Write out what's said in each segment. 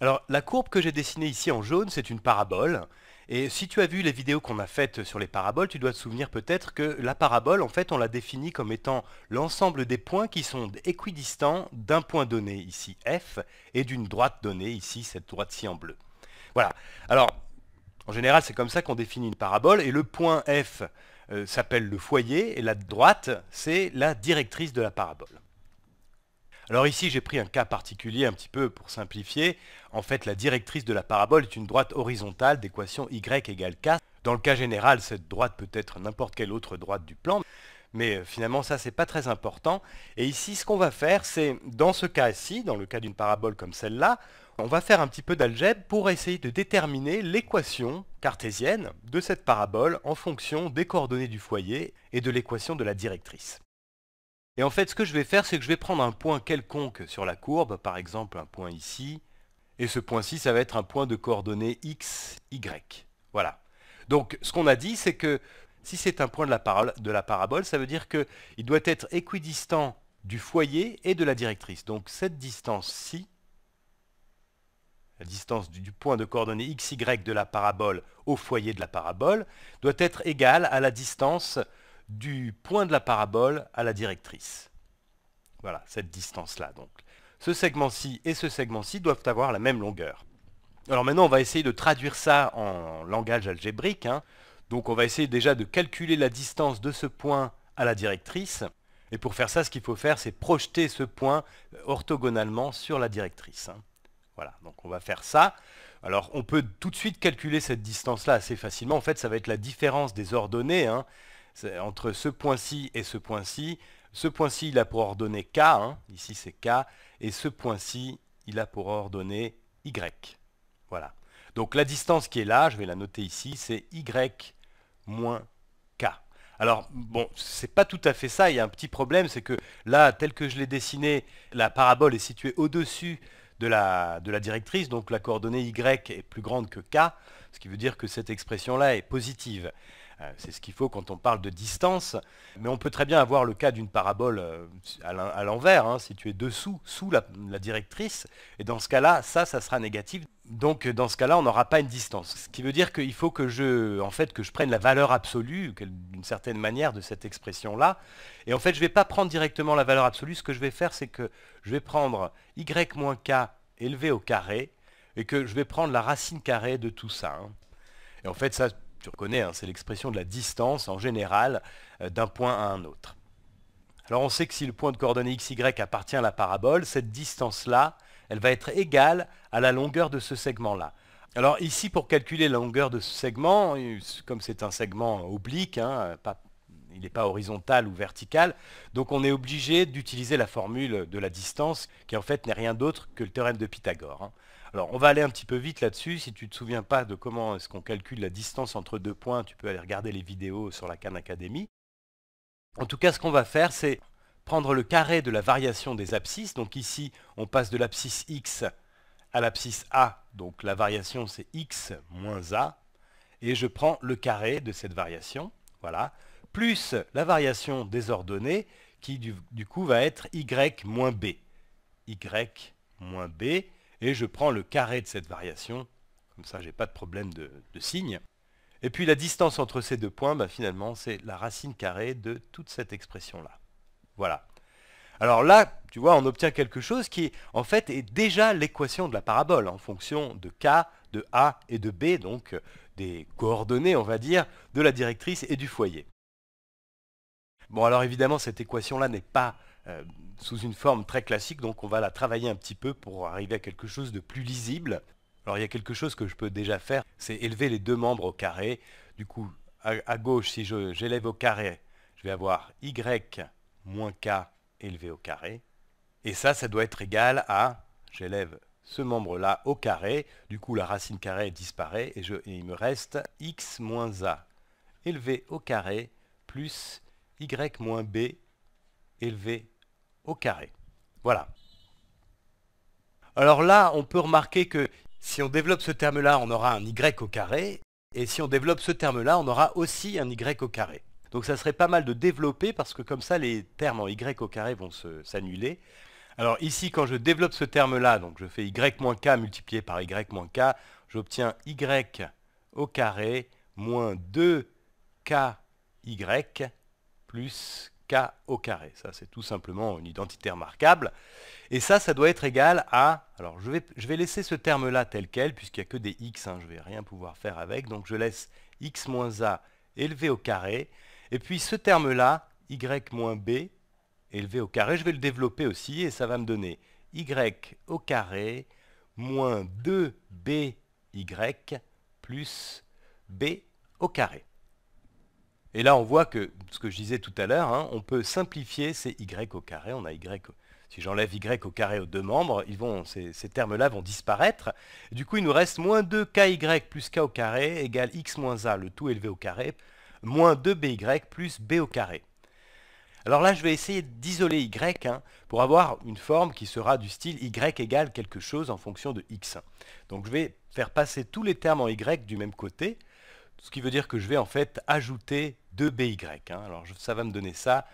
Alors la courbe que j'ai dessinée ici en jaune, c'est une parabole. Et si tu as vu les vidéos qu'on a faites sur les paraboles, tu dois te souvenir peut-être que la parabole, en fait, on la définit comme étant l'ensemble des points qui sont équidistants d'un point donné, ici F, et d'une droite donnée, ici cette droite-ci en bleu. Voilà. Alors, en général, c'est comme ça qu'on définit une parabole, et le point F euh, s'appelle le foyer, et la droite, c'est la directrice de la parabole. Alors ici, j'ai pris un cas particulier un petit peu pour simplifier. En fait, la directrice de la parabole est une droite horizontale d'équation y égale k. Dans le cas général, cette droite peut être n'importe quelle autre droite du plan. Mais euh, finalement, ça, c'est pas très important. Et ici, ce qu'on va faire, c'est, dans ce cas-ci, dans le cas d'une parabole comme celle-là, on va faire un petit peu d'algèbre pour essayer de déterminer l'équation cartésienne de cette parabole en fonction des coordonnées du foyer et de l'équation de la directrice. Et en fait, ce que je vais faire, c'est que je vais prendre un point quelconque sur la courbe, par exemple un point ici, et ce point-ci, ça va être un point de coordonnées x, y. Voilà. Donc, ce qu'on a dit, c'est que si c'est un point de la, parabole, ça veut dire qu'il doit être équidistant du foyer et de la directrice. Donc, cette distance-ci, la distance du, point de coordonnées x, y de la parabole au foyer de la parabole, doit être égale à la distance du point de la parabole à la directrice. Voilà, cette distance-là. Donc, Ce segment-ci et ce segment-ci doivent avoir la même longueur. Alors maintenant, on va essayer de traduire ça en langage algébrique. Hein. Donc on va essayer déjà de calculer la distance de ce point à la directrice. Et pour faire ça, ce qu'il faut faire, c'est projeter ce point orthogonalement sur la directrice. Hein. Voilà, donc on va faire ça. Alors on peut tout de suite calculer cette distance-là assez facilement. En fait, ça va être la différence des ordonnées. Hein. Entre ce point-ci et ce point-ci, ce point-ci, il a pour ordonnée K, hein. ici c'est K, et ce point-ci, il a pour ordonnée Y. Voilà. Donc la distance qui est là, je vais la noter ici, c'est Y moins K. Alors, bon, c'est pas tout à fait ça, il y a un petit problème, c'est que là, tel que je l'ai dessiné, la parabole est située au-dessus de la, directrice, donc la coordonnée y est plus grande que k, ce qui veut dire que cette expression-là est positive. Euh, c'est ce qu'il faut quand on parle de distance. Mais on peut très bien avoir le cas d'une parabole euh, à l'envers, hein, si es dessous, sous la, directrice. Et dans ce cas-là, ça, ça sera négatif. Donc dans ce cas-là, on n'aura pas une distance. Ce qui veut dire qu'il faut que je, en fait, que je prenne la valeur absolue, d'une certaine manière, de cette expression-là. Et en fait, je ne vais pas prendre directement la valeur absolue. Ce que je vais faire, c'est que je vais prendre y moins k élevé au carré, et que je vais prendre la racine carrée de tout ça. Hein. Et en fait, ça, tu reconnais, hein, c'est l'expression de la distance en général euh, d'un point à un autre. Alors on sait que si le point de coordonnée y appartient à la parabole, cette distance-là, elle va être égale à la longueur de ce segment-là. Alors ici, pour calculer la longueur de ce segment, euh, comme c'est un segment oblique, hein, il n'est pas horizontal ou vertical, donc on est obligé d'utiliser la formule de la distance, qui en fait n'est rien d'autre que le théorème de Pythagore. Hein. Alors on va aller un petit peu vite là-dessus. Si tu ne te souviens pas de comment est-ce qu'on calcule la distance entre deux points, tu peux aller regarder les vidéos sur la Khan Academy. En tout cas, ce qu'on va faire, c'est prendre le carré de la variation des abscisses. Donc ici, on passe de l'abscisse x à l'abscisse a. Donc la variation, c'est x moins a. Et je prends le carré de cette variation. Voilà. Plus la variation des ordonnées qui, du, du coup, va être y moins b. y moins b et je prends le carré de cette variation, comme ça j'ai pas de problème de, signe. Et puis la distance entre ces deux points, bah, finalement c'est la racine carrée de toute cette expression-là. Voilà. Alors là, tu vois, on obtient quelque chose qui en fait est déjà l'équation de la parabole en fonction de k, de a et de b, donc euh, des coordonnées, on va dire, de la directrice et du foyer. Bon alors évidemment cette équation-là n'est pas euh, sous une forme très classique, donc on va la travailler un petit peu pour arriver à quelque chose de plus lisible. Alors il y a quelque chose que je peux déjà faire, c'est élever les deux membres au carré. Du coup, à, gauche, si j'élève au carré, je vais avoir y moins k élevé au carré. Et ça, ça doit être égal à, j'élève ce membre-là au carré, du coup la racine carrée disparaît et, je, et il me reste x moins a élevé au carré plus y moins b élevé au carré. Voilà. Alors là, on peut remarquer que si on développe ce terme-là, on aura un y au carré, et si on développe ce terme-là, on aura aussi un y au carré. Donc ça serait pas mal de développer, parce que comme ça, les termes en y au carré vont s'annuler. Alors ici, quand je développe ce terme-là, donc je fais y-k moins multiplié par y-k, moins j'obtiens y au carré moins 2ky plus k au carré. Ça, c'est tout simplement une identité remarquable. Et ça, ça doit être égal à... Alors, je vais, je vais laisser ce terme-là tel quel, puisqu'il n'y a que des x, hein, je ne vais rien pouvoir faire avec. Donc, je laisse x moins a élevé au carré. Et puis, ce terme-là, y moins b élevé au carré, je vais le développer aussi, et ça va me donner y au carré moins 2by plus b au carré. Et là, on voit que, ce que je disais tout à l'heure, hein, on peut simplifier ces y au carré. On a y, si j'enlève y au carré aux deux membres, ils vont, ces, termes-là vont disparaître. Du coup, il nous reste moins 2 ky plus k au carré égale x moins a, le tout élevé au carré, moins 2 by plus b au carré. Alors là, je vais essayer d'isoler y hein, pour avoir une forme qui sera du style y égale quelque chose en fonction de x. Donc je vais faire passer tous les termes en y du même côté, ce qui veut dire que je vais en fait ajouter 2by. Hein. Alors ça va me donner ça.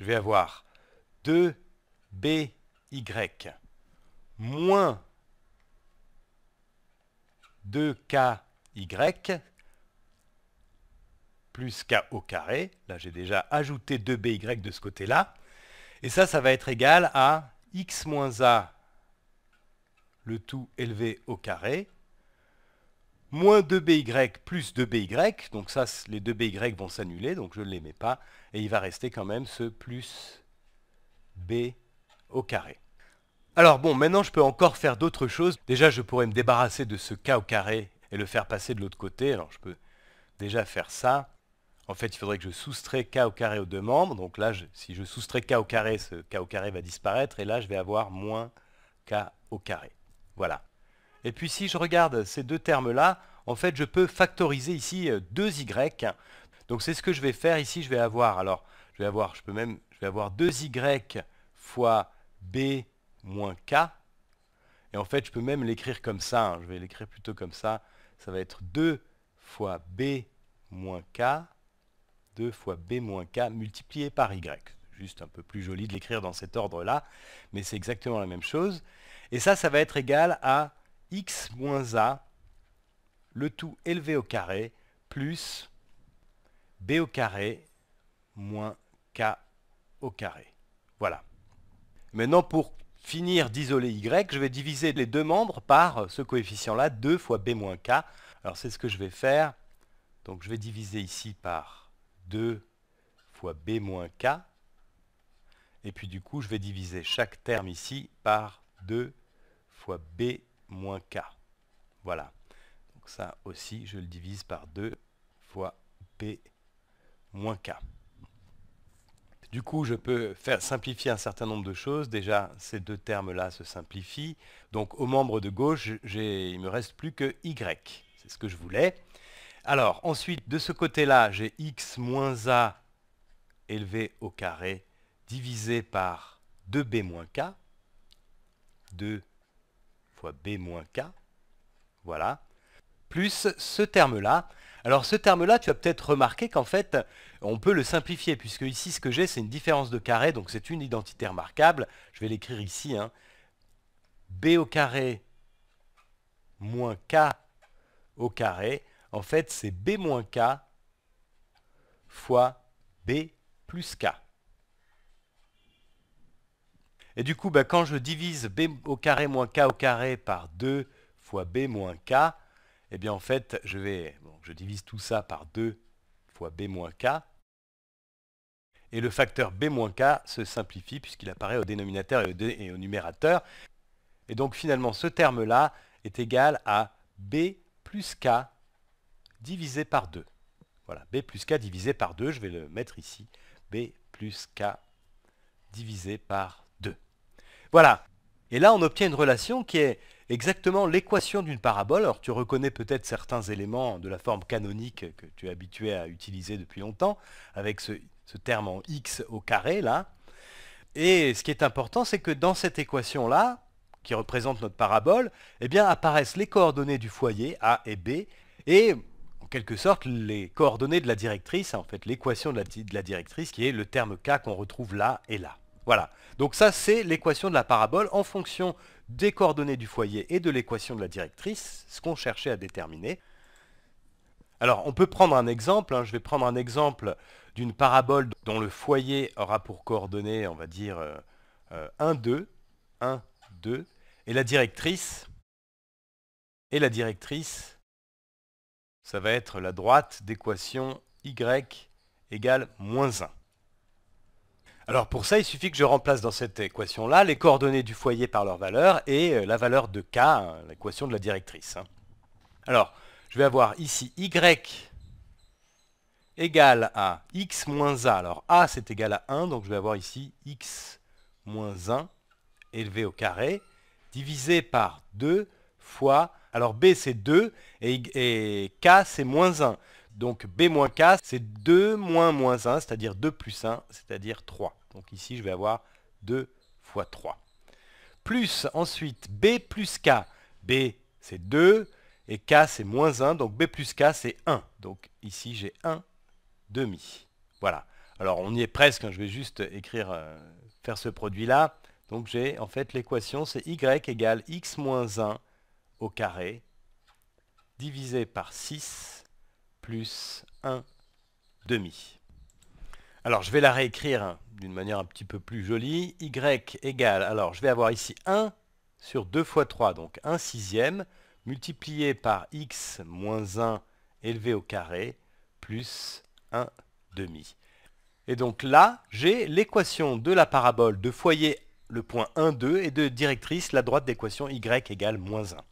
Je vais avoir 2by moins 2ky plus k au carré. Là, j'ai déjà ajouté 2by de ce côté-là. Et ça, ça va être égal à x moins a, le tout élevé au carré, moins 2by plus 2by, donc ça, les 2by vont s'annuler, donc je ne les mets pas, et il va rester quand même ce plus b au carré. Alors bon, maintenant je peux encore faire d'autres choses. Déjà, je pourrais me débarrasser de ce k au carré et le faire passer de l'autre côté. Alors je peux déjà faire ça. En fait, il faudrait que je soustrais k au carré aux deux membres. Donc là, si je soustrais k au carré, ce k au carré va disparaître. Et là, je vais avoir moins k au carré. Voilà. Et puis si je regarde ces deux termes-là, en fait, je peux factoriser ici 2y. Euh, Donc c'est ce que je vais faire ici. Je vais avoir, alors, je vais avoir, je peux même, je vais avoir 2y fois b moins k. Et en fait, je peux même l'écrire comme ça. Hein. Je vais l'écrire plutôt comme ça. Ça va être 2 fois b moins k. 2 fois b moins k multiplié par y. Juste un peu plus joli de l'écrire dans cet ordre-là. Mais c'est exactement la même chose. Et ça, ça va être égal à x moins a, le tout élevé au carré, plus b au carré moins k au carré. Voilà. Maintenant, pour finir d'isoler y, je vais diviser les deux membres par ce coefficient-là, 2 fois b moins k. Alors c'est ce que je vais faire. Donc je vais diviser ici par 2 fois b moins k. Et puis du coup, je vais diviser chaque terme ici par 2 fois b moins k. Voilà. Donc ça aussi, je le divise par 2 fois p moins k. Du coup, je peux faire simplifier un certain nombre de choses. Déjà, ces deux termes-là se simplifient. Donc, au membre de gauche, il me reste plus que y. C'est ce que je voulais. Alors, ensuite, de ce côté-là, j'ai x moins a élevé au carré divisé par 2b moins k. 2 fois b moins k, voilà, plus ce terme-là. Alors ce terme-là, tu as peut-être remarqué qu'en fait, on peut le simplifier, puisque ici, ce que j'ai, c'est une différence de carré, donc c'est une identité remarquable. Je vais l'écrire ici, hein. b au carré moins k au carré, en fait, c'est b moins k fois b plus k. Et du coup, bah, quand je divise b au carré moins k au carré par 2 fois b moins k, eh bien en fait, je divise tout ça par 2 fois b moins k. Et le facteur b moins k se simplifie puisqu'il apparaît au dénominateur et au, et au numérateur. Et donc finalement, ce terme-là est égal à b plus k divisé par 2. Voilà, b plus k divisé par 2, je vais le mettre ici, b plus k divisé par voilà. Et là, on obtient une relation qui est exactement l'équation d'une parabole. Alors tu reconnais peut-être certains éléments de la forme canonique que tu es habitué à utiliser depuis longtemps, avec ce, terme en x au carré là. Et ce qui est important, c'est que dans cette équation-là, qui représente notre parabole, eh bien apparaissent les coordonnées du foyer, A et B, et en quelque sorte les coordonnées de la directrice, en fait l'équation de la directrice, qui est le terme K qu'on retrouve là et là. Voilà. Donc ça, c'est l'équation de la parabole en fonction des coordonnées du foyer et de l'équation de la directrice, ce qu'on cherchait à déterminer. Alors, on peut prendre un exemple. Hein. Je vais prendre un exemple d'une parabole dont le foyer aura pour coordonnées, on va dire, 1, 2, 1, 2, et la directrice, et la directrice, ça va être la droite d'équation y égale moins 1. Alors pour ça, il suffit que je remplace dans cette équation-là les coordonnées du foyer par leur valeur et euh, la valeur de k, hein, l'équation de la directrice. Hein. Alors, je vais avoir ici y égale à x moins a. Alors a, c'est égal à 1, donc je vais avoir ici x moins 1 élevé au carré, divisé par 2 fois... Alors b, c'est 2, et, et k, c'est moins 1. Donc b moins k, c'est 2 moins moins 1, c'est-à-dire 2 plus 1, c'est-à-dire 3. Donc ici, je vais avoir 2 fois 3. Plus ensuite B plus K. B, c'est 2 et K, c'est moins 1. Donc B plus K, c'est 1. Donc ici, j'ai 1 demi. Voilà. Alors, on y est presque. Hein. je vais juste écrire, euh, faire ce produit-là. Donc j'ai, en fait, l'équation, c'est Y égale X moins 1 au carré divisé par 6 plus 1 demi. Alors je vais la réécrire hein, d'une manière un petit peu plus jolie. Y égale, alors je vais avoir ici 1 sur 2 fois 3, donc 1 sixième, multiplié par x moins 1 élevé au carré, plus 1 demi. Et donc là, j'ai l'équation de la parabole de foyer, le point 1, 2, et de directrice, la droite d'équation y égale moins 1.